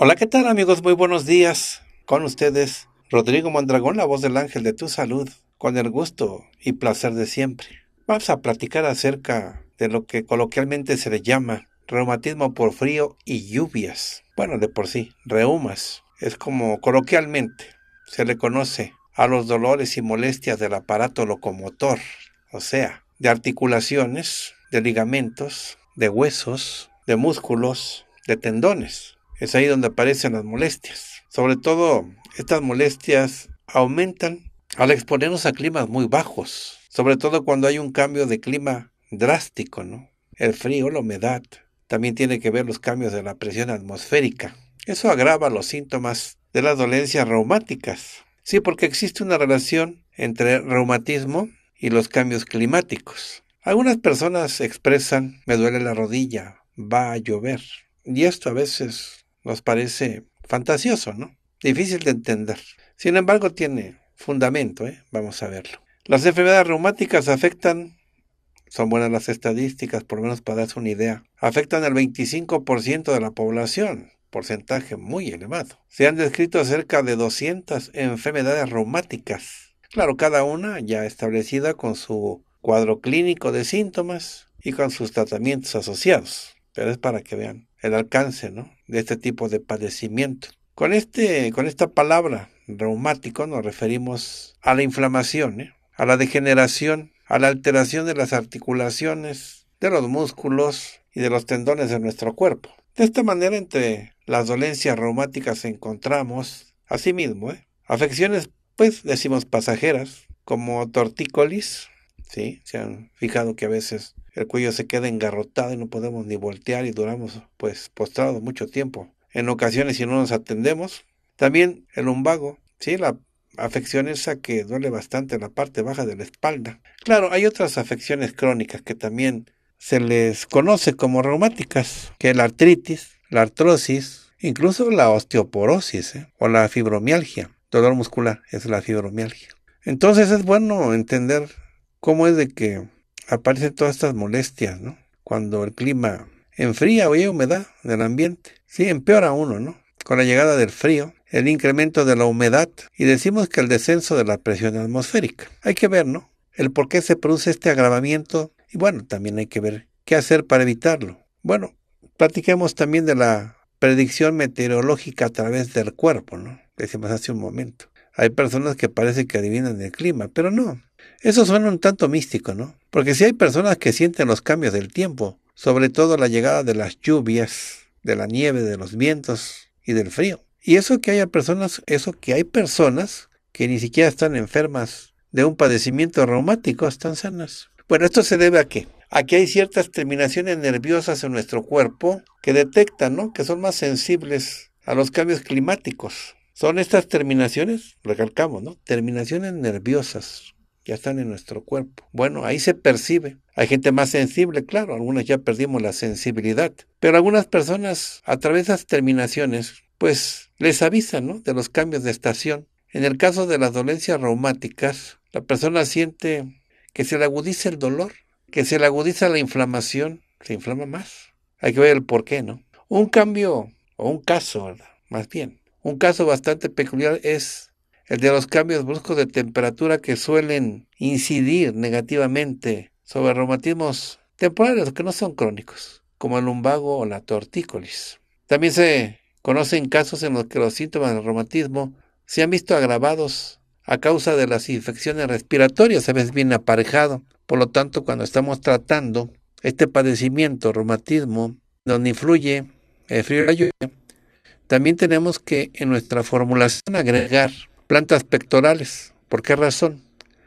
Hola, ¿qué tal amigos? Muy buenos días. Con ustedes, Rodrigo Mondragón, la voz del ángel de tu salud, con el gusto y placer de siempre. Vamos a platicar acerca de lo que coloquialmente se le llama reumatismo por frío y lluvias. Bueno, de por sí, reumas. Es como coloquialmente se le conoce a los dolores y molestias del aparato locomotor, o sea, de articulaciones, de ligamentos, de huesos, de músculos, de tendones. Es ahí donde aparecen las molestias. Sobre todo, estas molestias aumentan al exponernos a climas muy bajos, sobre todo cuando hay un cambio de clima drástico, ¿no? El frío, la humedad, también tiene que ver los cambios de la presión atmosférica. Eso agrava los síntomas de las dolencias reumáticas. Sí, porque existe una relación entre reumatismo y los cambios climáticos. Algunas personas expresan me duele la rodilla, va a llover. Y esto a veces nos parece fantasioso, ¿no? Difícil de entender. Sin embargo, tiene fundamento, ¿eh? Vamos a verlo. Las enfermedades reumáticas afectan, son buenas las estadísticas, por lo menos para darse una idea, afectan al 25% de la población, porcentaje muy elevado. Se han descrito cerca de 200 enfermedades reumáticas. Claro, cada una ya establecida con su cuadro clínico de síntomas y con sus tratamientos asociados. Pero es para que vean el alcance ¿no? de este tipo de padecimiento. Con, este, con esta palabra reumático nos referimos a la inflamación, ¿eh? a la degeneración, a la alteración de las articulaciones, de los músculos y de los tendones de nuestro cuerpo. De esta manera, entre las dolencias reumáticas encontramos, asimismo, ¿eh? afecciones, pues decimos pasajeras, como tortícolis, ¿sí? Se han fijado que a veces el cuello se queda engarrotado y no podemos ni voltear y duramos pues postrados mucho tiempo. En ocasiones si no nos atendemos. También el lumbago, ¿sí? La afección esa que duele bastante en la parte baja de la espalda. Claro, hay otras afecciones crónicas que también se les conoce como reumáticas, que la artritis, la artrosis, incluso la osteoporosis ¿eh? o la fibromialgia. Dolor muscular es la fibromialgia. Entonces es bueno entender cómo es de que aparecen todas estas molestias, ¿no? Cuando el clima enfría o hay humedad del ambiente. Sí, empeora uno, ¿no? Con la llegada del frío, el incremento de la humedad y decimos que el descenso de la presión atmosférica. Hay que ver, ¿no? El por qué se produce este agravamiento y bueno, también hay que ver qué hacer para evitarlo. Bueno, platiquemos también de la predicción meteorológica a través del cuerpo, ¿no? Decimos hace un momento. Hay personas que parece que adivinan el clima, pero no, eso suena un tanto místico, ¿no? Porque si hay personas que sienten los cambios del tiempo, sobre todo la llegada de las lluvias, de la nieve, de los vientos y del frío. Y eso que haya personas, eso que hay personas que ni siquiera están enfermas de un padecimiento reumático, están sanas. Bueno, esto se debe a qué? Aquí hay ciertas terminaciones nerviosas en nuestro cuerpo que detectan, ¿no? Que son más sensibles a los cambios climáticos. Son estas terminaciones, recalcamos, ¿no? Terminaciones nerviosas ya están en nuestro cuerpo. Bueno, ahí se percibe. Hay gente más sensible, claro, algunas ya perdimos la sensibilidad, pero algunas personas a través de las terminaciones, pues les avisan ¿no? de los cambios de estación. En el caso de las dolencias reumáticas, la persona siente que se le agudiza el dolor, que se le agudiza la inflamación, se inflama más. Hay que ver el por qué, ¿no? Un cambio, o un caso, más bien, un caso bastante peculiar es el de los cambios bruscos de temperatura que suelen incidir negativamente sobre reumatismos temporales que no son crónicos, como el lumbago o la tortícolis. También se conocen casos en los que los síntomas del reumatismo se han visto agravados a causa de las infecciones respiratorias, a veces bien aparejado. Por lo tanto, cuando estamos tratando este padecimiento, reumatismo, donde influye el frío y la lluvia, también tenemos que en nuestra formulación agregar plantas pectorales. ¿Por qué razón?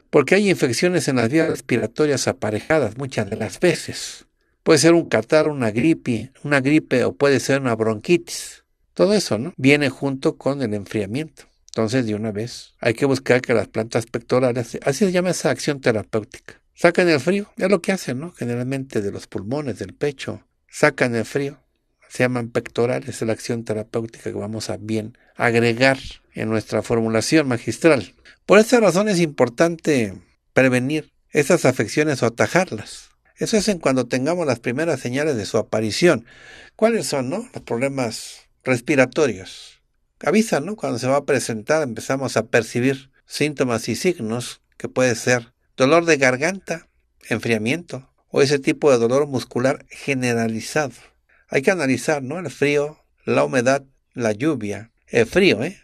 Porque hay infecciones en las vías respiratorias aparejadas muchas de las veces. Puede ser un catar, una gripe, una gripe o puede ser una bronquitis. Todo eso, ¿no? Viene junto con el enfriamiento. Entonces, de una vez, hay que buscar que las plantas pectorales, así se llama esa acción terapéutica. Sacan el frío, es lo que hacen, ¿no? Generalmente de los pulmones, del pecho, sacan el frío se llaman pectorales, es la acción terapéutica que vamos a bien agregar en nuestra formulación magistral. Por esta razón es importante prevenir estas afecciones o atajarlas. Eso es en cuando tengamos las primeras señales de su aparición. ¿Cuáles son, Los problemas respiratorios. Avisan, ¿no? Cuando se va a presentar empezamos a percibir síntomas y signos que puede ser dolor de garganta, enfriamiento o ese tipo de dolor muscular generalizado. Hay que analizar, ¿no? El frío, la humedad, la lluvia. El frío, ¿eh?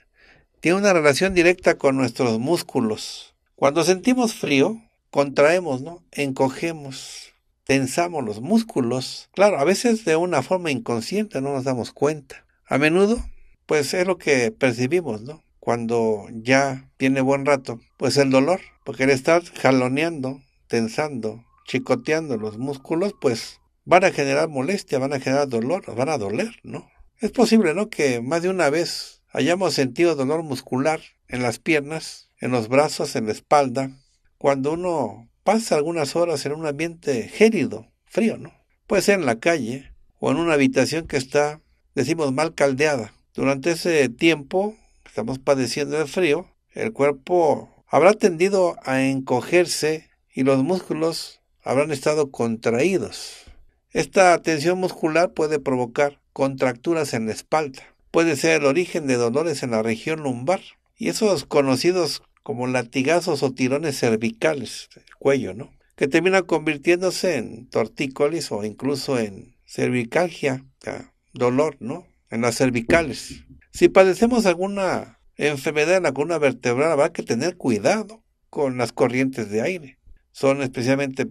Tiene una relación directa con nuestros músculos. Cuando sentimos frío, contraemos, ¿no? Encogemos, tensamos los músculos. Claro, a veces de una forma inconsciente no nos damos cuenta. A menudo, pues es lo que percibimos, ¿no? Cuando ya tiene buen rato, pues el dolor, porque el estar jaloneando, tensando, chicoteando los músculos, pues van a generar molestia, van a generar dolor, van a doler, ¿no? Es posible, ¿no? Que más de una vez hayamos sentido dolor muscular en las piernas, en los brazos, en la espalda, cuando uno pasa algunas horas en un ambiente gélido, frío, ¿no? Puede ser en la calle o en una habitación que está, decimos, mal caldeada. Durante ese tiempo, estamos padeciendo el frío, el cuerpo habrá tendido a encogerse y los músculos habrán estado contraídos. Esta tensión muscular puede provocar contracturas en la espalda, puede ser el origen de dolores en la región lumbar y esos conocidos como latigazos o tirones cervicales, el cuello, ¿no? Que terminan convirtiéndose en tortícolis o incluso en cervicalgia, dolor, ¿no? En las cervicales. Si padecemos alguna enfermedad en la columna vertebral, habrá que tener cuidado con las corrientes de aire. Son especialmente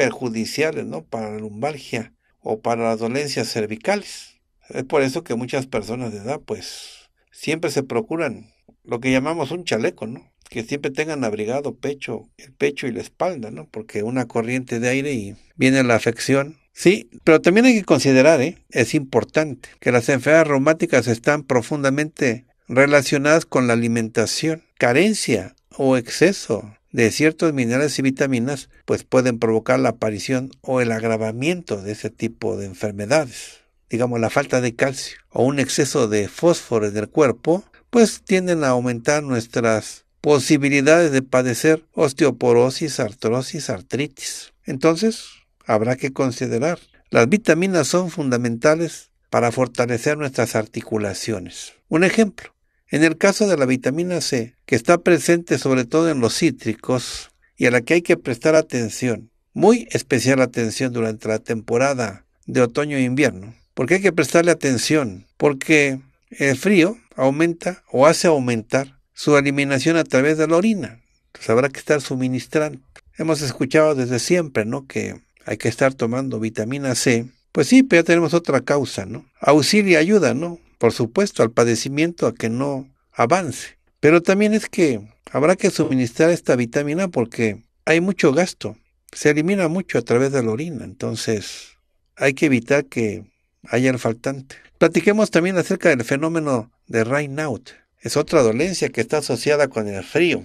perjudiciales ¿no? para la lumbalgia o para las dolencias cervicales. Es por eso que muchas personas de edad pues siempre se procuran lo que llamamos un chaleco, ¿no? que siempre tengan abrigado pecho, el pecho y la espalda, ¿no? Porque una corriente de aire y viene la afección. Sí, pero también hay que considerar, ¿eh? es importante, que las enfermedades reumáticas están profundamente relacionadas con la alimentación, carencia o exceso de ciertos minerales y vitaminas, pues pueden provocar la aparición o el agravamiento de ese tipo de enfermedades. Digamos, la falta de calcio o un exceso de fósforo en el cuerpo, pues tienden a aumentar nuestras posibilidades de padecer osteoporosis, artrosis, artritis. Entonces, habrá que considerar. Las vitaminas son fundamentales para fortalecer nuestras articulaciones. Un ejemplo, en el caso de la vitamina C, que está presente sobre todo en los cítricos y a la que hay que prestar atención, muy especial atención durante la temporada de otoño e invierno, porque hay que prestarle atención, porque el frío aumenta o hace aumentar su eliminación a través de la orina. habrá que estar suministrando. Hemos escuchado desde siempre, ¿no? Que hay que estar tomando vitamina C. Pues sí, pero ya tenemos otra causa, ¿no? Auxilio y ayuda, ¿no? por supuesto, al padecimiento a que no avance. Pero también es que habrá que suministrar esta vitamina porque hay mucho gasto. Se elimina mucho a través de la orina, entonces hay que evitar que haya el faltante. Platiquemos también acerca del fenómeno de Raynaud. Es otra dolencia que está asociada con el frío.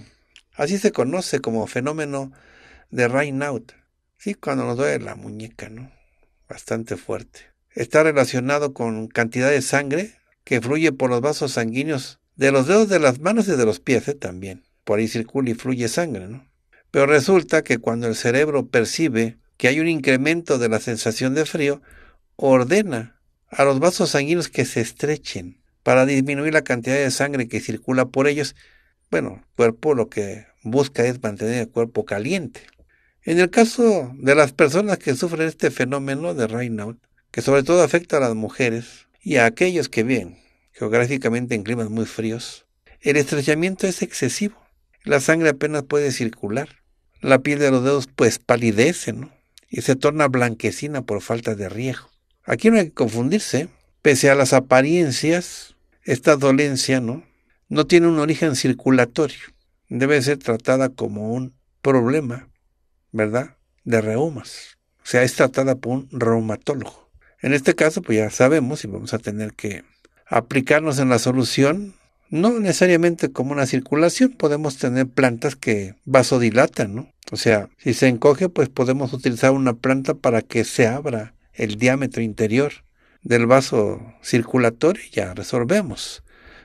Así se conoce como fenómeno de Raynaud. Sí, cuando nos duele la muñeca, ¿no? Bastante fuerte. Está relacionado con cantidad de sangre que fluye por los vasos sanguíneos de los dedos de las manos y de los pies ¿eh? también. Por ahí circula y fluye sangre, ¿no? Pero resulta que cuando el cerebro percibe que hay un incremento de la sensación de frío, ordena a los vasos sanguíneos que se estrechen para disminuir la cantidad de sangre que circula por ellos. Bueno, el cuerpo lo que busca es mantener el cuerpo caliente. En el caso de las personas que sufren este fenómeno de Raynaud, que sobre todo afecta a las mujeres, y a aquellos que viven geográficamente en climas muy fríos, el estrellamiento es excesivo. La sangre apenas puede circular. La piel de los dedos pues palidece, ¿no? Y se torna blanquecina por falta de riego. Aquí no hay que confundirse. Pese a las apariencias, esta dolencia, ¿no? No tiene un origen circulatorio. Debe ser tratada como un problema, ¿verdad? De reumas. O sea, es tratada por un reumatólogo. En este caso, pues ya sabemos y vamos a tener que aplicarnos en la solución, no necesariamente como una circulación, podemos tener plantas que vasodilatan, ¿no? O sea, si se encoge, pues podemos utilizar una planta para que se abra el diámetro interior del vaso circulatorio y ya resolvemos.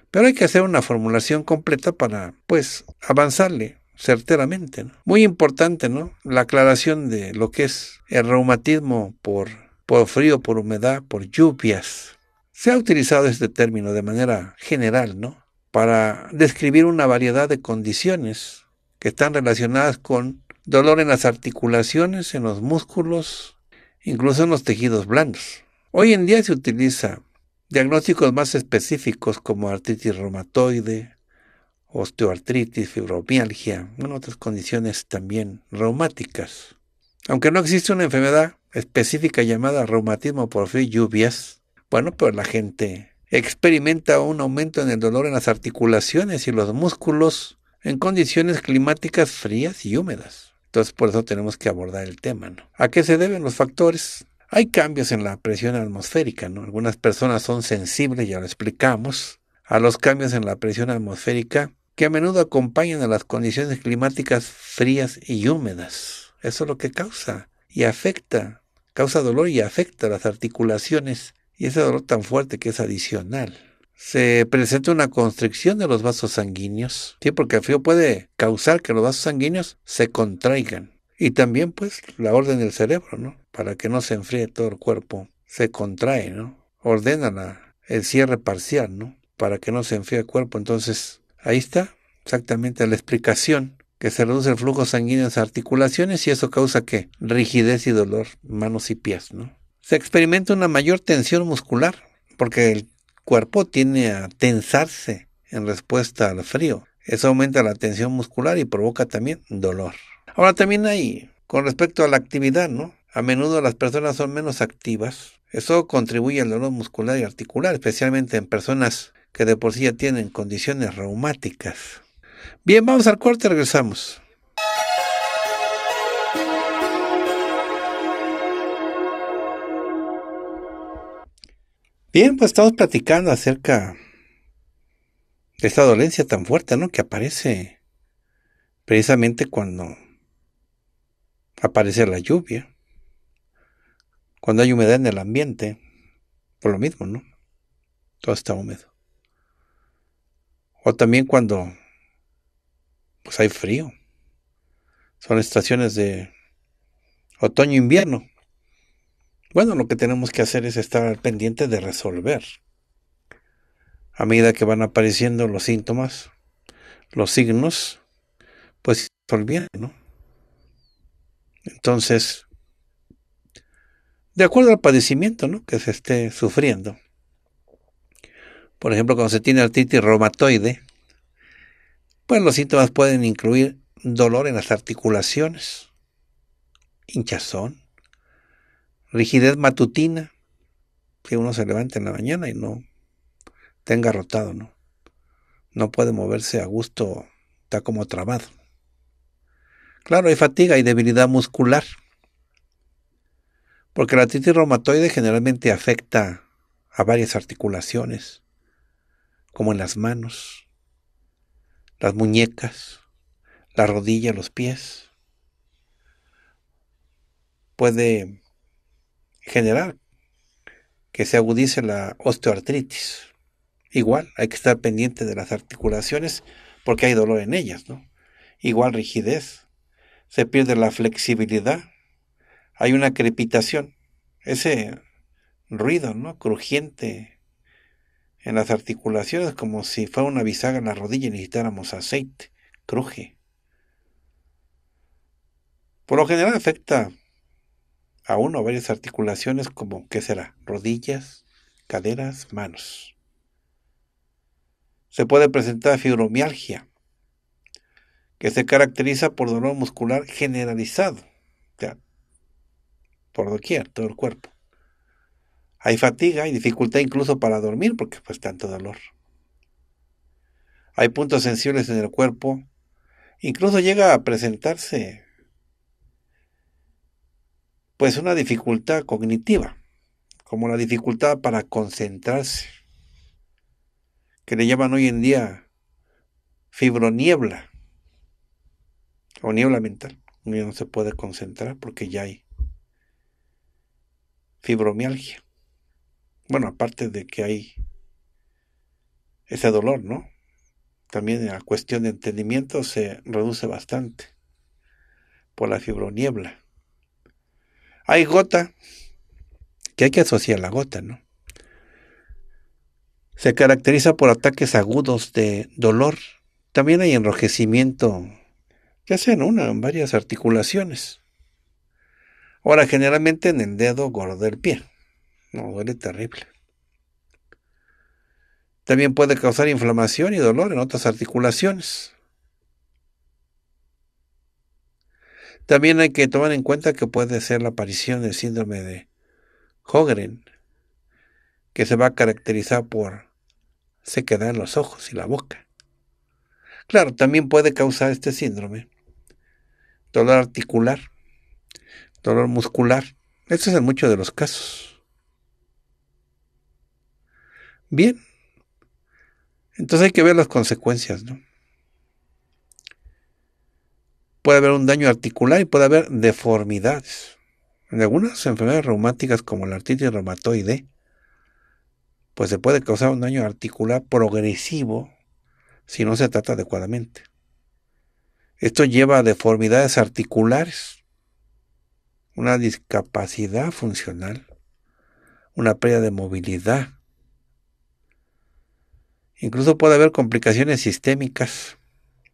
Pero hay que hacer una formulación completa para, pues, avanzarle certeramente. ¿no? Muy importante, ¿no? La aclaración de lo que es el reumatismo por por frío, por humedad, por lluvias. Se ha utilizado este término de manera general, ¿no? Para describir una variedad de condiciones que están relacionadas con dolor en las articulaciones, en los músculos, incluso en los tejidos blandos. Hoy en día se utiliza diagnósticos más específicos como artritis reumatoide, osteoartritis, fibromialgia, en otras condiciones también reumáticas. Aunque no existe una enfermedad específica llamada reumatismo por frío y lluvias, bueno, pues la gente experimenta un aumento en el dolor en las articulaciones y los músculos en condiciones climáticas frías y húmedas. Entonces, por eso tenemos que abordar el tema, ¿no? ¿A qué se deben los factores? Hay cambios en la presión atmosférica, ¿no? Algunas personas son sensibles, ya lo explicamos, a los cambios en la presión atmosférica que a menudo acompañan a las condiciones climáticas frías y húmedas. Eso es lo que causa y afecta causa dolor y afecta las articulaciones y ese dolor tan fuerte que es adicional. Se presenta una constricción de los vasos sanguíneos, ¿sí? porque el frío puede causar que los vasos sanguíneos se contraigan. Y también pues la orden del cerebro, ¿no? Para que no se enfríe todo el cuerpo, se contrae, ¿no? Ordena el cierre parcial, ¿no? Para que no se enfríe el cuerpo. Entonces, ahí está exactamente la explicación que se reduce el flujo sanguíneo en las articulaciones y eso causa que rigidez y dolor, manos y pies, ¿no? Se experimenta una mayor tensión muscular porque el cuerpo tiene a tensarse en respuesta al frío. Eso aumenta la tensión muscular y provoca también dolor. Ahora también hay, con respecto a la actividad, ¿no? A menudo las personas son menos activas. Eso contribuye al dolor muscular y articular, especialmente en personas que de por sí ya tienen condiciones reumáticas. Bien, vamos al corte, regresamos. Bien, pues estamos platicando acerca de esta dolencia tan fuerte, ¿no? Que aparece precisamente cuando aparece la lluvia, cuando hay humedad en el ambiente, por lo mismo, ¿no? Todo está húmedo. O también cuando pues hay frío. Son estaciones de otoño invierno. Bueno, lo que tenemos que hacer es estar pendiente de resolver. A medida que van apareciendo los síntomas, los signos, pues resolviendo, ¿no? Entonces, de acuerdo al padecimiento ¿no? que se esté sufriendo. Por ejemplo, cuando se tiene artritis reumatoide, los síntomas pueden incluir dolor en las articulaciones, hinchazón, rigidez matutina, que uno se levanta en la mañana y no tenga rotado, ¿no? No puede moverse a gusto, está como trabado. Claro, hay fatiga y debilidad muscular, porque la artritis reumatoide generalmente afecta a varias articulaciones, como en las manos, las muñecas, la rodilla, los pies. Puede generar que se agudice la osteoartritis. Igual hay que estar pendiente de las articulaciones porque hay dolor en ellas, ¿no? Igual rigidez. Se pierde la flexibilidad. Hay una crepitación. Ese ruido, ¿no? Crujiente en las articulaciones como si fuera una bisaga en la rodilla y necesitáramos aceite. Cruje. Por lo general afecta a uno o varias articulaciones como, ¿qué será? Rodillas, caderas, manos. Se puede presentar fibromialgia, que se caracteriza por dolor muscular generalizado, o por doquier, todo el cuerpo. Hay fatiga y dificultad incluso para dormir porque pues tanto dolor. Hay puntos sensibles en el cuerpo. Incluso llega a presentarse pues una dificultad cognitiva, como la dificultad para concentrarse, que le llaman hoy en día fibroniebla o niebla mental. Uno no se puede concentrar porque ya hay fibromialgia. Bueno, aparte de que hay ese dolor, ¿no? También la cuestión de entendimiento se reduce bastante por la fibroniebla. Hay gota, que hay que asociar la gota, ¿no? Se caracteriza por ataques agudos de dolor. También hay enrojecimiento, ya sea en una en varias articulaciones. Ahora, generalmente en el dedo gordo del pie. No, duele terrible. También puede causar inflamación y dolor en otras articulaciones. También hay que tomar en cuenta que puede ser la aparición del síndrome de Hogren, que se va a caracterizar por sequedad en los ojos y la boca. Claro, también puede causar este síndrome dolor articular, dolor muscular. Esto es en muchos de los casos bien. Entonces hay que ver las consecuencias, ¿no? Puede haber un daño articular y puede haber deformidades. En algunas enfermedades reumáticas como la artritis reumatoide, pues se puede causar un daño articular progresivo si no se trata adecuadamente. Esto lleva a deformidades articulares, una discapacidad funcional, una pérdida de movilidad, Incluso puede haber complicaciones sistémicas.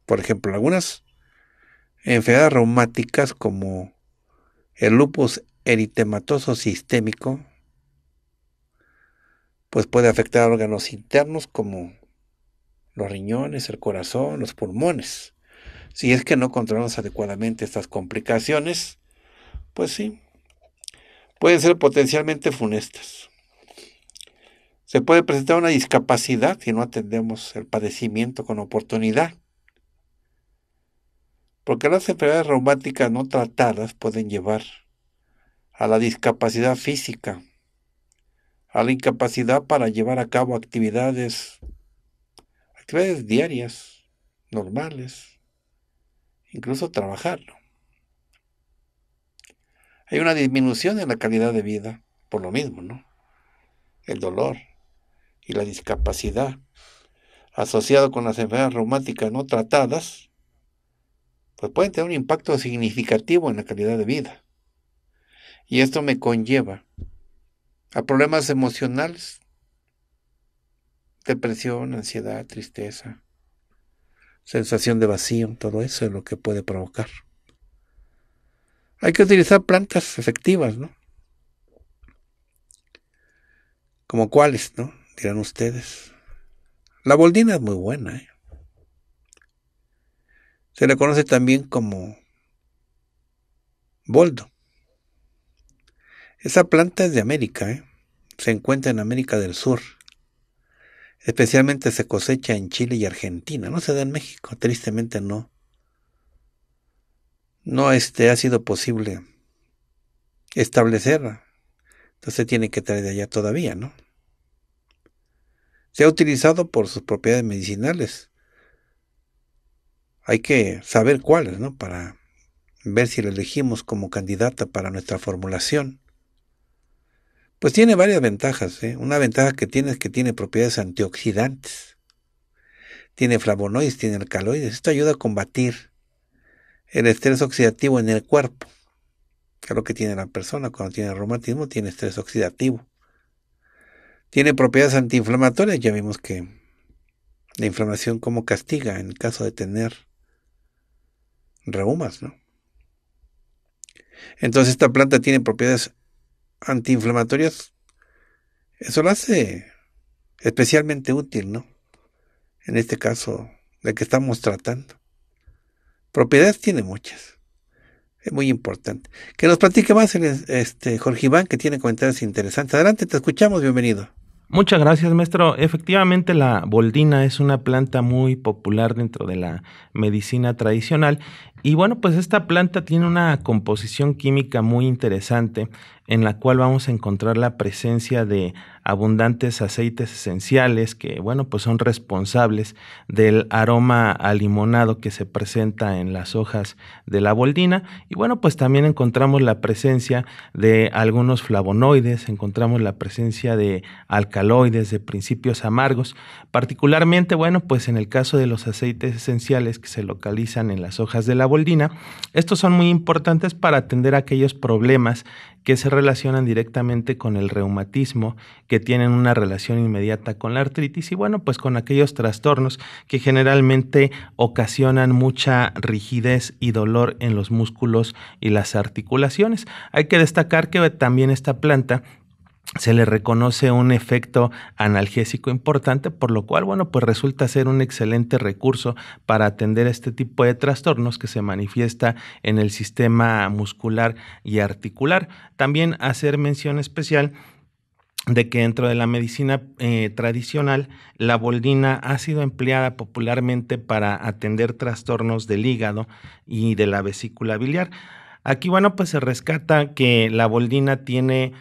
Por ejemplo, algunas enfermedades reumáticas como el lupus eritematoso sistémico, pues puede afectar órganos internos como los riñones, el corazón, los pulmones. Si es que no controlamos adecuadamente estas complicaciones, pues sí, pueden ser potencialmente funestas. Se puede presentar una discapacidad si no atendemos el padecimiento con oportunidad. Porque las enfermedades reumáticas no tratadas pueden llevar a la discapacidad física, a la incapacidad para llevar a cabo actividades, actividades diarias, normales, incluso trabajar. Hay una disminución en la calidad de vida, por lo mismo, ¿no? El dolor, y la discapacidad, asociado con las enfermedades reumáticas no tratadas, pues pueden tener un impacto significativo en la calidad de vida. Y esto me conlleva a problemas emocionales, depresión, ansiedad, tristeza, sensación de vacío, todo eso es lo que puede provocar. Hay que utilizar plantas efectivas, ¿no? Como cuáles, ¿no? dirán ustedes. La boldina es muy buena. ¿eh? Se le conoce también como boldo. Esa planta es de América, ¿eh? se encuentra en América del Sur. Especialmente se cosecha en Chile y Argentina, no se da en México, tristemente no. No este, ha sido posible establecerla. Entonces tiene que traer de allá todavía, ¿no? se ha utilizado por sus propiedades medicinales. Hay que saber cuáles, ¿no? Para ver si la elegimos como candidata para nuestra formulación. Pues tiene varias ventajas. ¿eh? Una ventaja que tiene es que tiene propiedades antioxidantes. Tiene flavonoides, tiene alcaloides. Esto ayuda a combatir el estrés oxidativo en el cuerpo. Que lo que tiene la persona cuando tiene reumatismo, tiene estrés oxidativo. Tiene propiedades antiinflamatorias, ya vimos que la inflamación como castiga en el caso de tener reumas, ¿no? Entonces esta planta tiene propiedades antiinflamatorias. Eso lo hace especialmente útil, ¿no? En este caso, de que estamos tratando. Propiedades tiene muchas muy importante. Que nos platique más el, eh, este, Jorge Iván, que tiene comentarios interesantes. Adelante, te escuchamos, bienvenido. Muchas gracias, maestro. Efectivamente, la boldina es una planta muy popular dentro de la medicina tradicional y bueno, pues esta planta tiene una composición química muy interesante en la cual vamos a encontrar la presencia de abundantes aceites esenciales que, bueno, pues son responsables del aroma limonado que se presenta en las hojas de la boldina. Y bueno, pues también encontramos la presencia de algunos flavonoides, encontramos la presencia de alcaloides, de principios amargos. Particularmente, bueno, pues en el caso de los aceites esenciales que se localizan en las hojas de la dina. estos son muy importantes para atender aquellos problemas que se relacionan directamente con el reumatismo, que tienen una relación inmediata con la artritis y bueno, pues con aquellos trastornos que generalmente ocasionan mucha rigidez y dolor en los músculos y las articulaciones. Hay que destacar que también esta planta se le reconoce un efecto analgésico importante, por lo cual, bueno, pues resulta ser un excelente recurso para atender este tipo de trastornos que se manifiesta en el sistema muscular y articular. También hacer mención especial de que dentro de la medicina eh, tradicional, la boldina ha sido empleada popularmente para atender trastornos del hígado y de la vesícula biliar. Aquí, bueno, pues se rescata que la boldina tiene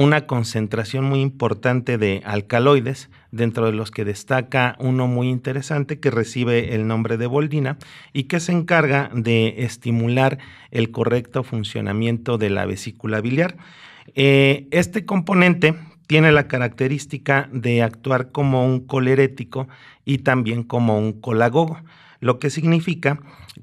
una concentración muy importante de alcaloides, dentro de los que destaca uno muy interesante que recibe el nombre de boldina y que se encarga de estimular el correcto funcionamiento de la vesícula biliar. Eh, este componente tiene la característica de actuar como un colerético y también como un colagogo, lo que significa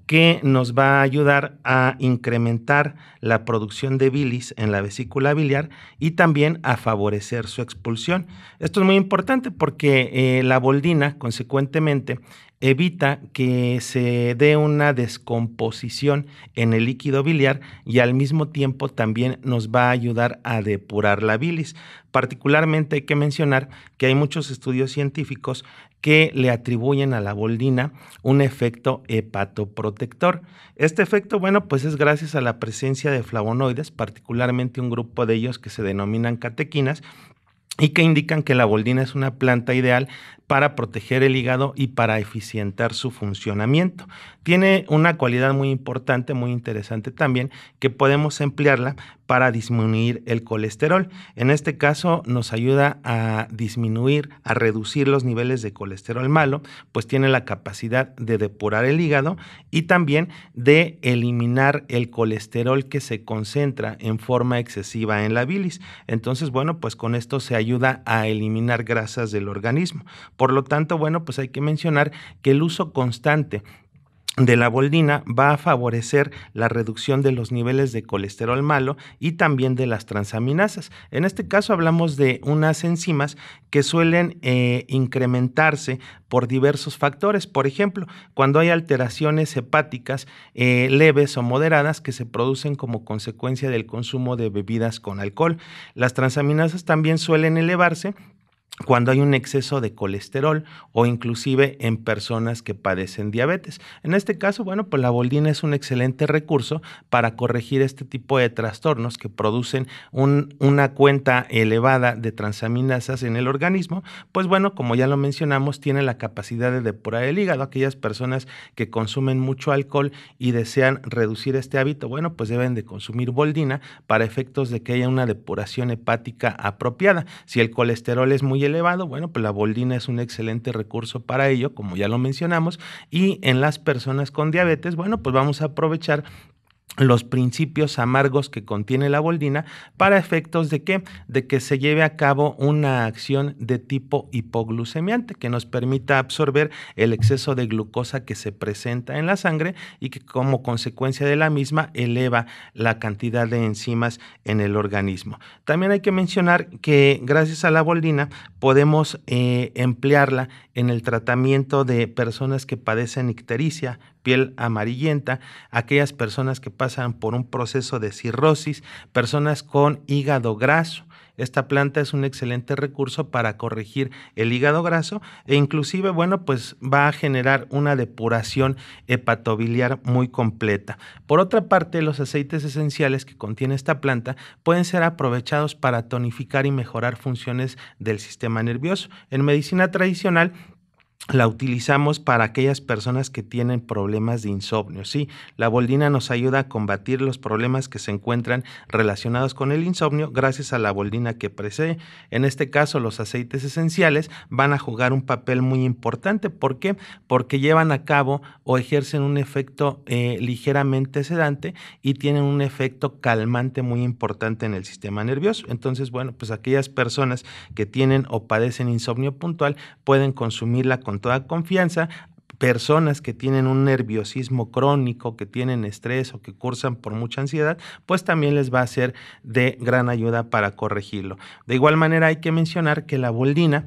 que nos va a ayudar a incrementar la producción de bilis en la vesícula biliar y también a favorecer su expulsión. Esto es muy importante porque eh, la boldina, consecuentemente, evita que se dé una descomposición en el líquido biliar y al mismo tiempo también nos va a ayudar a depurar la bilis. Particularmente hay que mencionar que hay muchos estudios científicos que le atribuyen a la boldina un efecto hepatoproteínico este efecto, bueno, pues es gracias a la presencia de flavonoides, particularmente un grupo de ellos que se denominan catequinas, y que indican que la boldina es una planta ideal para proteger el hígado y para eficientar su funcionamiento. Tiene una cualidad muy importante, muy interesante también, que podemos emplearla para disminuir el colesterol. En este caso nos ayuda a disminuir, a reducir los niveles de colesterol malo, pues tiene la capacidad de depurar el hígado y también de eliminar el colesterol que se concentra en forma excesiva en la bilis. Entonces, bueno, pues con esto se ayuda ayuda a eliminar grasas del organismo. Por lo tanto, bueno, pues hay que mencionar que el uso constante de la boldina va a favorecer la reducción de los niveles de colesterol malo y también de las transaminasas. En este caso hablamos de unas enzimas que suelen eh, incrementarse por diversos factores. Por ejemplo, cuando hay alteraciones hepáticas eh, leves o moderadas que se producen como consecuencia del consumo de bebidas con alcohol. Las transaminasas también suelen elevarse cuando hay un exceso de colesterol o inclusive en personas que padecen diabetes. En este caso, bueno, pues la boldina es un excelente recurso para corregir este tipo de trastornos que producen una cuenta elevada de transaminasas en el organismo. Pues bueno, como ya lo mencionamos, tiene la capacidad de depurar el hígado. Aquellas personas que consumen mucho alcohol y desean reducir este hábito, bueno, pues deben de consumir boldina para efectos de que haya una depuración hepática apropiada. Si el colesterol es muy elevado, bueno, pues la boldina es un excelente recurso para ello, como ya lo mencionamos, y en las personas con diabetes, bueno, pues vamos a aprovechar los principios amargos que contiene la boldina para efectos de que de que se lleve a cabo una acción de tipo hipoglucemiante que nos permita absorber el exceso de glucosa que se presenta en la sangre y que como consecuencia de la misma eleva la cantidad de enzimas en el organismo. También hay que mencionar que gracias a la boldina podemos eh, emplearla en el tratamiento de personas que padecen ictericia, piel amarillenta, aquellas personas que pasan por un proceso de cirrosis, personas con hígado graso, esta planta es un excelente recurso para corregir el hígado graso e inclusive, bueno, pues va a generar una depuración hepatobiliar muy completa. Por otra parte, los aceites esenciales que contiene esta planta pueden ser aprovechados para tonificar y mejorar funciones del sistema nervioso. En medicina tradicional la utilizamos para aquellas personas que tienen problemas de insomnio. Sí, la boldina nos ayuda a combatir los problemas que se encuentran relacionados con el insomnio gracias a la boldina que precede, En este caso, los aceites esenciales van a jugar un papel muy importante. ¿Por qué? Porque llevan a cabo o ejercen un efecto eh, ligeramente sedante y tienen un efecto calmante muy importante en el sistema nervioso. Entonces, bueno, pues aquellas personas que tienen o padecen insomnio puntual pueden consumir la con toda confianza personas que tienen un nerviosismo crónico, que tienen estrés o que cursan por mucha ansiedad, pues también les va a ser de gran ayuda para corregirlo. De igual manera hay que mencionar que la boldina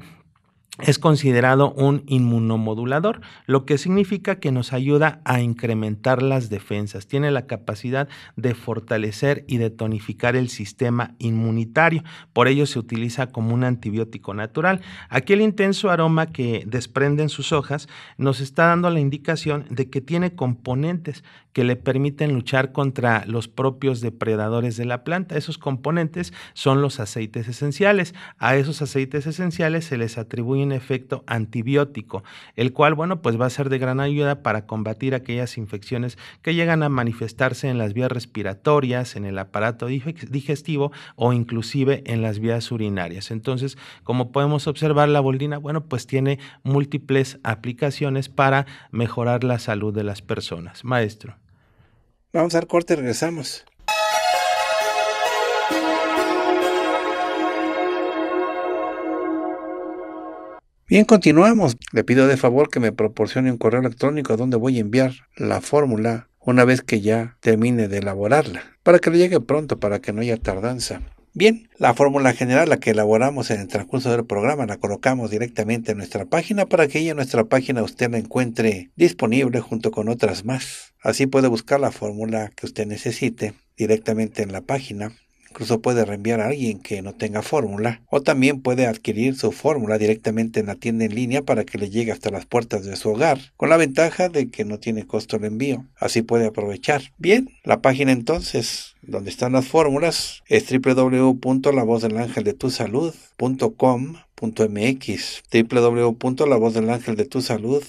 es considerado un inmunomodulador, lo que significa que nos ayuda a incrementar las defensas. Tiene la capacidad de fortalecer y de tonificar el sistema inmunitario. Por ello se utiliza como un antibiótico natural. aquel intenso aroma que desprenden sus hojas nos está dando la indicación de que tiene componentes que le permiten luchar contra los propios depredadores de la planta. Esos componentes son los aceites esenciales. A esos aceites esenciales se les atribuye efecto antibiótico, el cual, bueno, pues va a ser de gran ayuda para combatir aquellas infecciones que llegan a manifestarse en las vías respiratorias, en el aparato digestivo o inclusive en las vías urinarias. Entonces, como podemos observar, la boldina, bueno, pues tiene múltiples aplicaciones para mejorar la salud de las personas. Maestro. Vamos a dar corte, regresamos. Bien, continuamos. Le pido de favor que me proporcione un correo electrónico a donde voy a enviar la fórmula una vez que ya termine de elaborarla, para que le llegue pronto, para que no haya tardanza. Bien, la fórmula general, la que elaboramos en el transcurso del programa, la colocamos directamente en nuestra página para que ella en nuestra página usted la encuentre disponible junto con otras más. Así puede buscar la fórmula que usted necesite directamente en la página Incluso puede reenviar a alguien que no tenga fórmula. O también puede adquirir su fórmula directamente en la tienda en línea para que le llegue hasta las puertas de su hogar, con la ventaja de que no tiene costo el envío. Así puede aprovechar. Bien, la página entonces donde están las fórmulas es www.lavozdelangeldetusalud.com.mx www.lavozdelangeldetusalud.com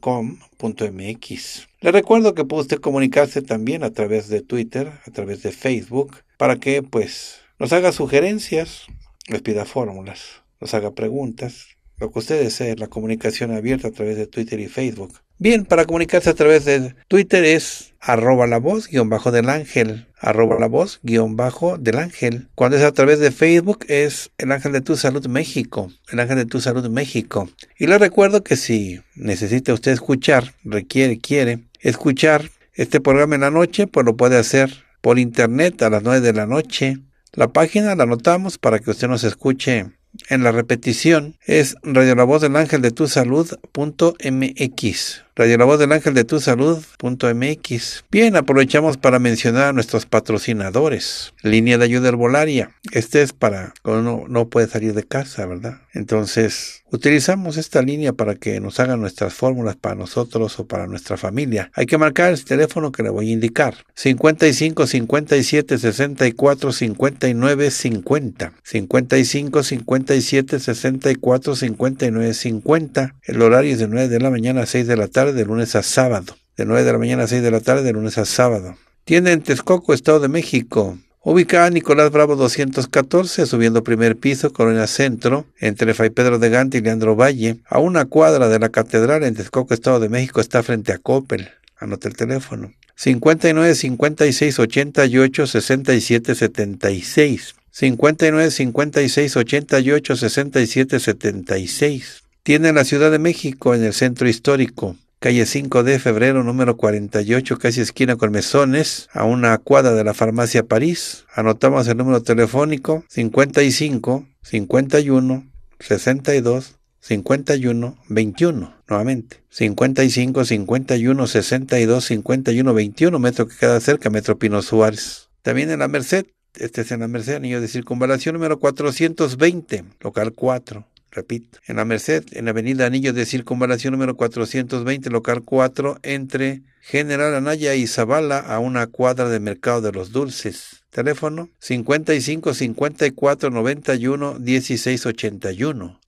.com.mx. Le recuerdo que puede usted comunicarse también a través de Twitter, a través de Facebook, para que pues nos haga sugerencias, les pida fórmulas, nos haga preguntas, lo que usted desee, la comunicación abierta a través de Twitter y Facebook. Bien, para comunicarse a través de Twitter es arroba la voz guión bajo del ángel, arroba la voz guión bajo del ángel. Cuando es a través de Facebook es el ángel de tu salud México, el ángel de tu salud México. Y le recuerdo que si necesita usted escuchar, requiere, quiere escuchar este programa en la noche, pues lo puede hacer por internet a las 9 de la noche. La página la anotamos para que usted nos escuche en la repetición. Es Radio La Voz del Ángel de Tu Salud.mx. Radio La Voz del Ángel de Tu Salud.mx. Bien, aprovechamos para mencionar a nuestros patrocinadores. Línea de ayuda herbolaria. Este es para cuando uno no puede salir de casa, ¿verdad? Entonces, utilizamos esta línea para que nos hagan nuestras fórmulas para nosotros o para nuestra familia. Hay que marcar el teléfono que le voy a indicar. 55 57 64 59 50. 55 57 64 59 50. El horario es de 9 de la mañana a 6 de la tarde de lunes a sábado. De 9 de la mañana a 6 de la tarde de lunes a sábado. tiene en Texcoco, Estado de México. Ubicada Nicolás Bravo 214, subiendo primer piso, Colonia Centro, entre Fray Pedro de Gante y Leandro Valle, a una cuadra de la Catedral en Texcoco, Estado de México, está frente a Coppel. Anota el teléfono. 59 56 88 67 76. 59 56 88 67 76. Tiene la Ciudad de México, en el centro histórico calle 5 de febrero, número 48, casi esquina con Mesones, a una cuadra de la farmacia París. Anotamos el número telefónico 55 51 62 51 21 nuevamente. 55 51 62 51 21 metro que queda cerca, metro Pino Suárez. También en la Merced, este es en la Merced, anillo de circunvalación número 420, local 4 repito, en la Merced, en avenida Anillo de Circunvalación número 420, local 4, entre General Anaya y Zavala, a una cuadra de Mercado de los Dulces. Teléfono 55 54 91 16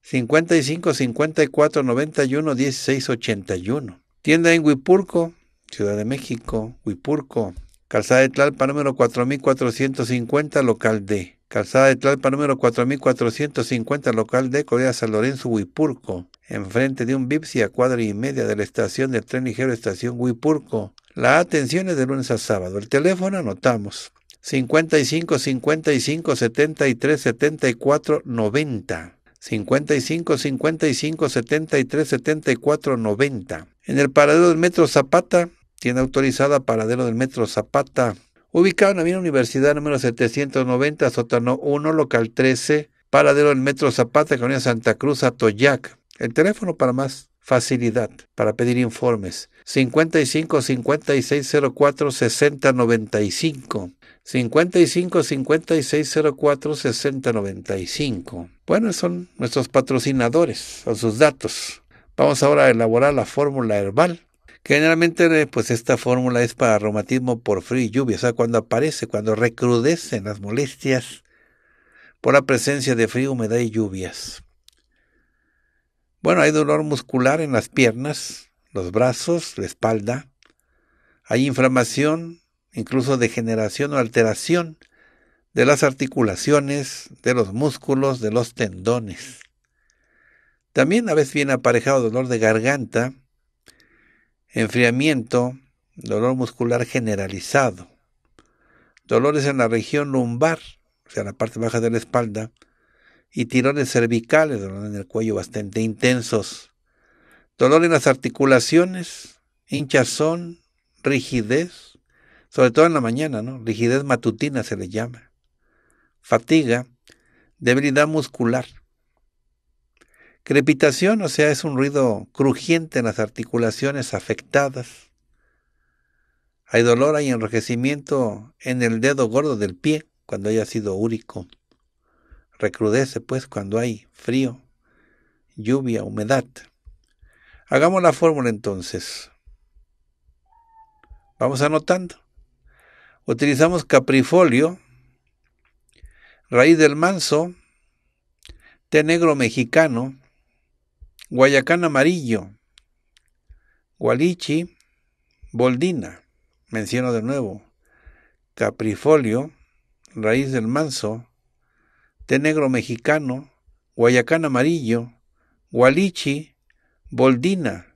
55 54 91 16 Tienda en Huipurco, Ciudad de México, Huipurco. Calzada de Tlalpa número 4450, local D. Calzada de Tlalpa número 4450, local de Corea San Lorenzo, Huipurco, enfrente de un Bipsi a cuadra y media de la estación del tren ligero Estación Huipurco. La atención es de lunes a sábado. El teléfono anotamos 55 55 73 74 90. 55 55 73 74 90. En el paradero del Metro Zapata, tiene autorizada paradero del Metro Zapata, ubicado en la Universidad número 790, sótano 1, local 13, paradero del Metro Zapata, Colonia Santa Cruz, Atoyac. El teléfono para más facilidad, para pedir informes, 55 5604 6095. 55 5604 6095. Bueno, son nuestros patrocinadores, son sus datos. Vamos ahora a elaborar la fórmula herbal Generalmente, eh, pues esta fórmula es para reumatismo por frío y lluvia, o sea, cuando aparece, cuando recrudecen las molestias por la presencia de frío, humedad y lluvias. Bueno, hay dolor muscular en las piernas, los brazos, la espalda. Hay inflamación, incluso degeneración o alteración de las articulaciones, de los músculos, de los tendones. También a veces viene aparejado dolor de garganta, enfriamiento, dolor muscular generalizado, dolores en la región lumbar, o sea, la parte baja de la espalda, y tirones cervicales, dolor en el cuello bastante intensos, dolor en las articulaciones, hinchazón, rigidez, sobre todo en la mañana, ¿no? Rigidez matutina se le llama, fatiga, debilidad muscular. Crepitación, o sea, es un ruido crujiente en las articulaciones afectadas. Hay dolor, hay enrojecimiento en el dedo gordo del pie cuando haya sido úrico. Recrudece, pues, cuando hay frío, lluvia, humedad. Hagamos la fórmula entonces. Vamos anotando. Utilizamos caprifolio, raíz del manso, té negro mexicano, Guayacán amarillo, Gualichi, Boldina, menciono de nuevo, Caprifolio, Raíz del Manso, Té Negro Mexicano, Guayacán Amarillo, Gualichi, Boldina.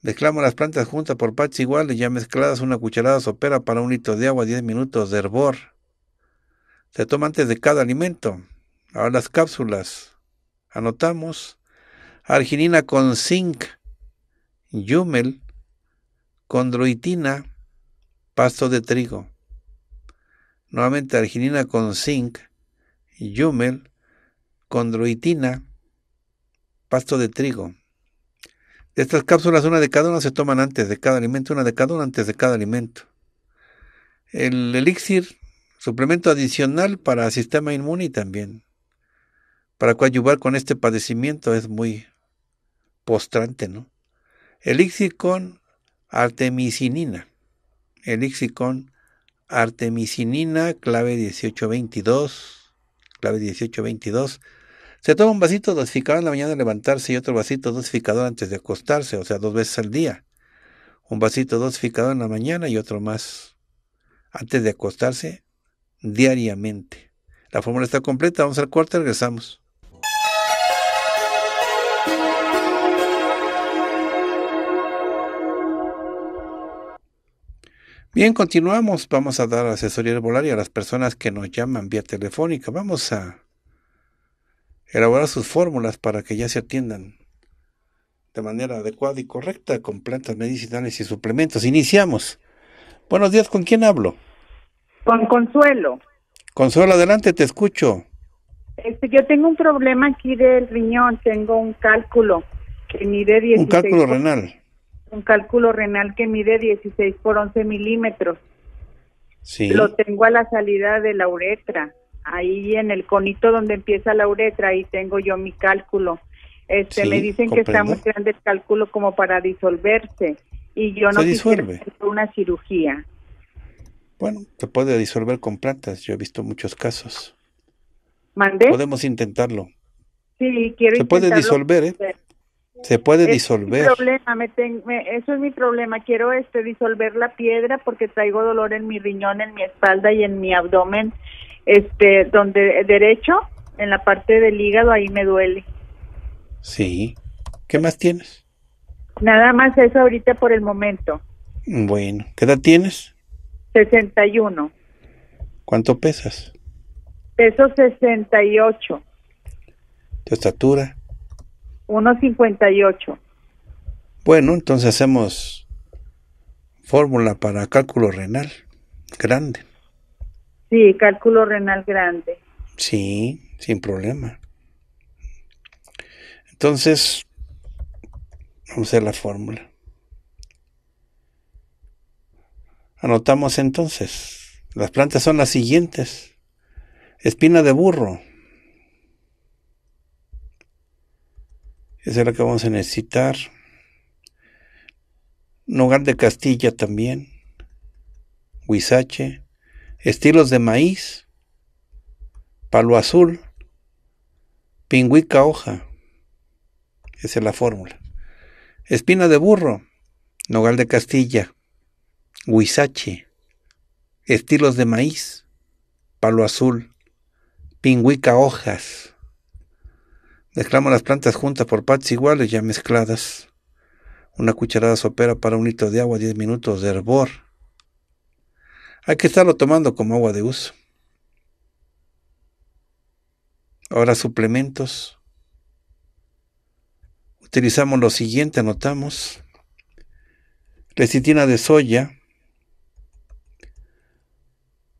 Mezclamos las plantas juntas por partes iguales, ya mezcladas una cucharada sopera para un litro de agua, 10 minutos de hervor. Se toma antes de cada alimento. Ahora las cápsulas. Anotamos arginina con zinc, yumel, condroitina, pasto de trigo. Nuevamente arginina con zinc, yumel, condroitina, pasto de trigo. De estas cápsulas, una de cada una se toman antes de cada alimento, una de cada una antes de cada alimento. El elixir, suplemento adicional para sistema inmune también para coadyuvar con este padecimiento es muy, postrante, ¿no? Elixir con artemisinina. Elixir con artemisinina, clave 1822. Clave 1822. Se toma un vasito dosificado en la mañana de levantarse y otro vasito dosificador antes de acostarse, o sea, dos veces al día. Un vasito dosificado en la mañana y otro más antes de acostarse diariamente. La fórmula está completa, vamos al cuarto, regresamos. Bien, continuamos. Vamos a dar asesoría herbolaria a las personas que nos llaman vía telefónica. Vamos a elaborar sus fórmulas para que ya se atiendan de manera adecuada y correcta con plantas medicinales y suplementos. Iniciamos. Buenos días, ¿con quién hablo? Con Consuelo. Consuelo, adelante, te escucho. Este, yo tengo un problema aquí del riñón, tengo un cálculo que mide 16. Un cálculo renal un cálculo renal que mide 16 por 11 milímetros. Sí. Lo tengo a la salida de la uretra, ahí en el conito donde empieza la uretra, ahí tengo yo mi cálculo. Este, me dicen que está muy grande el cálculo como para disolverse y yo no disuelve. una cirugía. Bueno, se puede disolver con plantas, yo he visto muchos casos. ¿Mandé? Podemos intentarlo. Sí, quiero Se puede disolver, ¿eh? Se puede disolver. Problema, eso es mi problema. Quiero este, disolver la piedra porque traigo dolor en mi riñón, en mi espalda y en mi abdomen, este, donde derecho, en la parte del hígado, ahí me duele. Sí. ¿Qué más tienes? Nada más eso ahorita por el momento. Bueno, ¿qué edad tienes? 61. ¿Cuánto pesas? Peso 68. ¿Tu estatura? 1.58. Bueno, entonces hacemos fórmula para cálculo renal grande. Sí, cálculo renal grande. Sí, sin problema. Entonces, vamos a hacer la fórmula. Anotamos entonces. Las plantas son las siguientes. Espina de burro, Esa es la que vamos a necesitar. Nogal de Castilla también. Huizache. Estilos de maíz. Palo azul. Pingüica hoja. Esa es la fórmula. Espina de burro. Nogal de Castilla. Huizache. Estilos de maíz. Palo azul. Pingüica hojas. Mezclamos las plantas juntas por partes iguales ya mezcladas. Una cucharada sopera para un litro de agua, 10 minutos de hervor. Hay que estarlo tomando como agua de uso. Ahora suplementos. Utilizamos lo siguiente, anotamos. Lecitina de soya.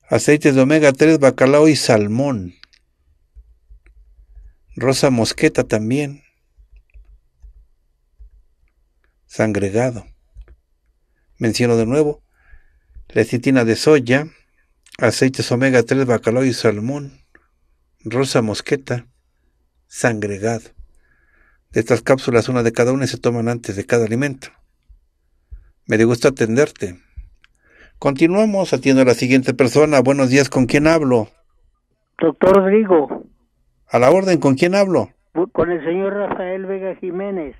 Aceites de omega 3, bacalao y salmón. Rosa Mosqueta también. Sangregado. Menciono de nuevo lecitina de soya, aceites omega 3, bacalao y salmón, rosa mosqueta, sangregado. De estas cápsulas, una de cada una se toman antes de cada alimento. Me gusta atenderte. Continuamos, atiendo a la siguiente persona. Buenos días, ¿con quién hablo? Doctor Rodrigo. A la orden, ¿con quién hablo? Con el señor Rafael Vega Jiménez.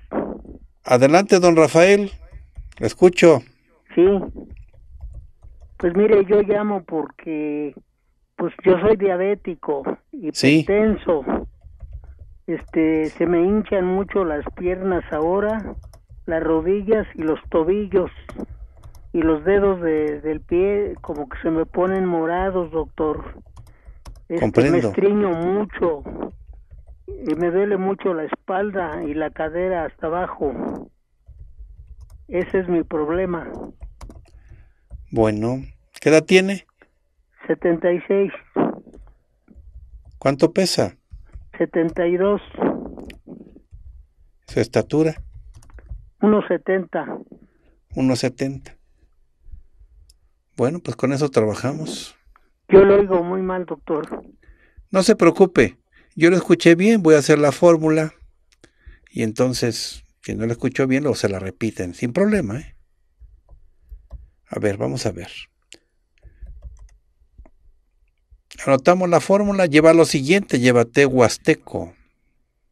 Adelante, don Rafael. Le escucho. Sí. Pues mire, yo llamo porque pues yo soy diabético y intenso. Este, se me hinchan mucho las piernas ahora, las rodillas y los tobillos y los dedos del pie como que se me ponen morados, doctor. Este, me estriño mucho y me duele mucho la espalda y la cadera hasta abajo. Ese es mi problema. Bueno, ¿qué edad tiene? 76. ¿Cuánto pesa? 72. ¿Su estatura? 1,70. 1,70. Bueno, pues con eso trabajamos. Yo lo oigo muy mal, doctor. No se preocupe, yo lo escuché bien, voy a hacer la fórmula. Y entonces, si no lo escuchó bien, luego se la repiten, sin problema. ¿eh? A ver, vamos a ver. Anotamos la fórmula, lleva lo siguiente, lleva té huasteco.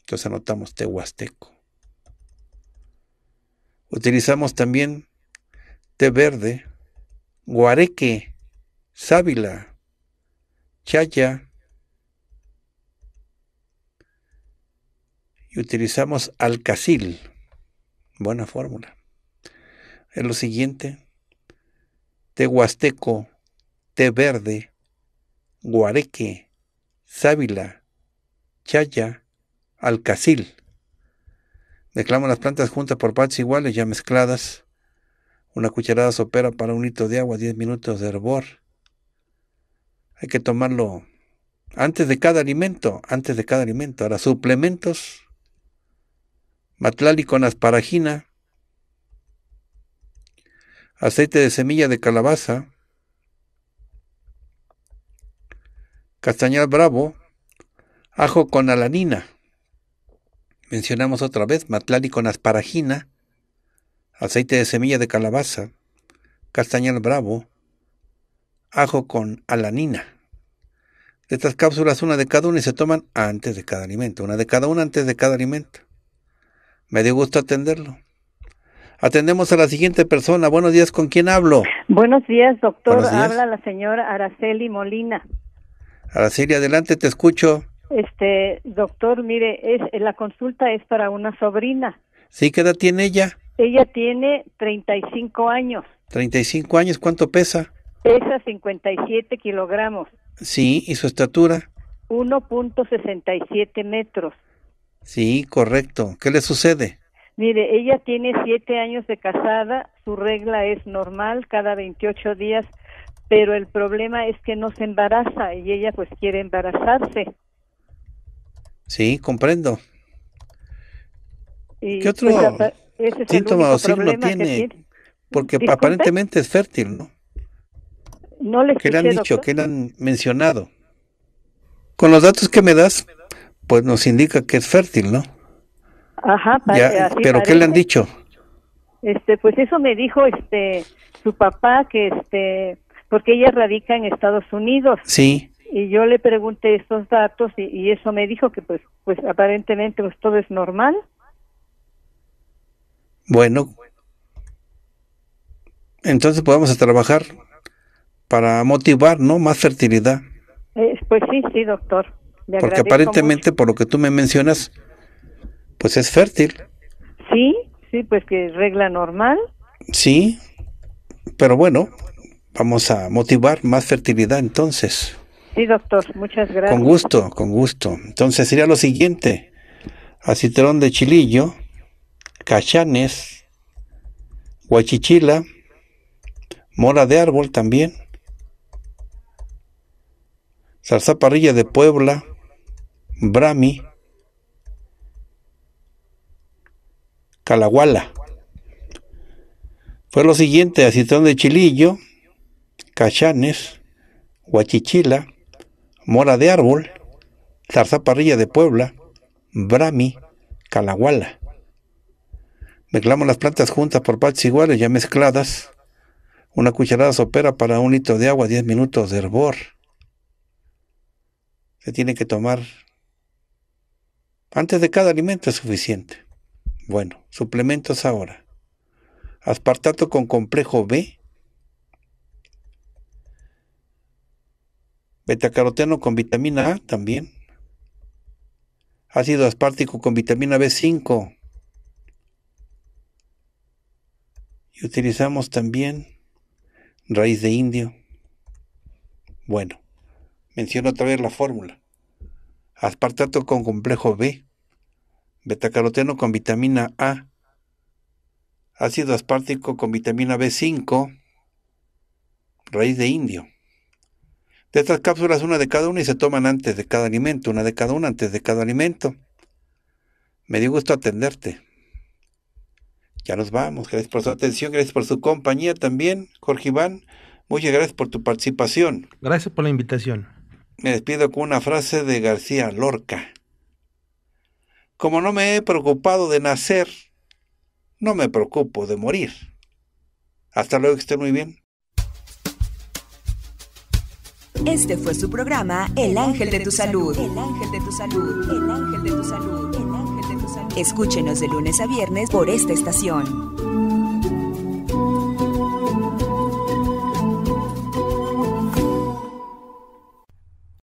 Entonces anotamos té huasteco. Utilizamos también té verde, guareque, sábila, chaya y utilizamos alcacil. Buena fórmula. Es lo siguiente: té huasteco, té verde, guareque, sábila, chaya, alcacil. Mezclamos las plantas juntas por partes iguales, ya mezcladas. Una cucharada sopera para un litro de agua, 10 minutos de hervor. Hay que tomarlo antes de cada alimento, antes de cada alimento. Ahora, suplementos, matlali con asparagina, aceite de semilla de calabaza, castañal bravo, ajo con alanina. Mencionamos otra vez matlali con asparagina, aceite de semilla de calabaza, castañal bravo, ajo con alanina. De estas cápsulas, una de cada una y se toman antes de cada alimento. Una de cada una antes de cada alimento. Me dio gusto atenderlo. Atendemos a la siguiente persona. Buenos días, ¿con quién hablo? Buenos días, doctor. Habla la señora Araceli Molina. Araceli, adelante, te escucho. Este, doctor, mire, es, la consulta es para una sobrina. Sí, ¿qué edad tiene ella? Ella tiene 35 años. 35 años, ¿cuánto pesa? Pesa 57 kilogramos. Sí, ¿y su estatura? 1.67 metros. Sí, correcto. ¿Qué le sucede? Mire, ella tiene 7 años de casada, su regla es normal cada 28 días, pero el problema es que no se embaraza y ella pues quiere embarazarse. Sí, comprendo. Y ¿Qué otro pues, síntoma o síntoma tiene? Porque aparentemente es fértil, ¿no? No ¿Qué le han dicho? ¿Qué le han mencionado? Con los datos que me das, pues nos indica que es fértil, ¿no? Ajá, pero ¿qué le han dicho? Este, pues eso me dijo este su papá que este porque ella radica en Estados Unidos. Sí. Y yo le pregunté estos datos y, eso me dijo que pues pues aparentemente pues, todo es normal. Bueno. Entonces podemos trabajar para motivar, ¿no? Más fertilidad. Eh, pues sí, sí, doctor. Porque aparentemente, por lo que tú me mencionas, pues es fértil. Sí, sí, pues que regla normal. Sí, pero bueno, vamos a motivar más fertilidad entonces. Sí, doctor, muchas gracias. Con gusto, con gusto. Entonces sería lo siguiente, acitrón de chilillo, cachanes, guachichila, mora de árbol también, parrilla de Puebla, Brami, Calahuala. Fue lo siguiente, aceitón de Chilillo, Cachanes, Huachichila, Mora de Árbol, Zarzaparrilla de Puebla, Brami, Calahuala. Mezclamos las plantas juntas por partes iguales, ya mezcladas. Una cucharada sopera para un litro de agua, 10 minutos de hervor se tiene que tomar antes de cada alimento es suficiente. Bueno, suplementos ahora. Aspartato con complejo B. Betacaroteno con vitamina A también. Ácido aspartico con vitamina B5. Y utilizamos también raíz de indio. Bueno, menciono otra vez la fórmula. Aspartato con complejo B, betacaroteno con vitamina A, ácido aspartico con vitamina B5, raíz de indio. De estas cápsulas, una de cada una y se toman antes de cada alimento, una de cada una antes de cada alimento. Me dio gusto atenderte. Ya nos vamos. Gracias por su atención, gracias por su compañía también, Jorge Iván. Muchas gracias por tu participación. Gracias por la invitación. Me despido con una frase de García Lorca. Como no me he preocupado de nacer, no me preocupo de morir. Hasta luego, que esté muy bien. Este fue su programa El Ángel de tu Salud. El Ángel de tu Salud. El Ángel de tu Salud. El Ángel de tu Salud. Escúchenos de lunes a viernes por esta estación.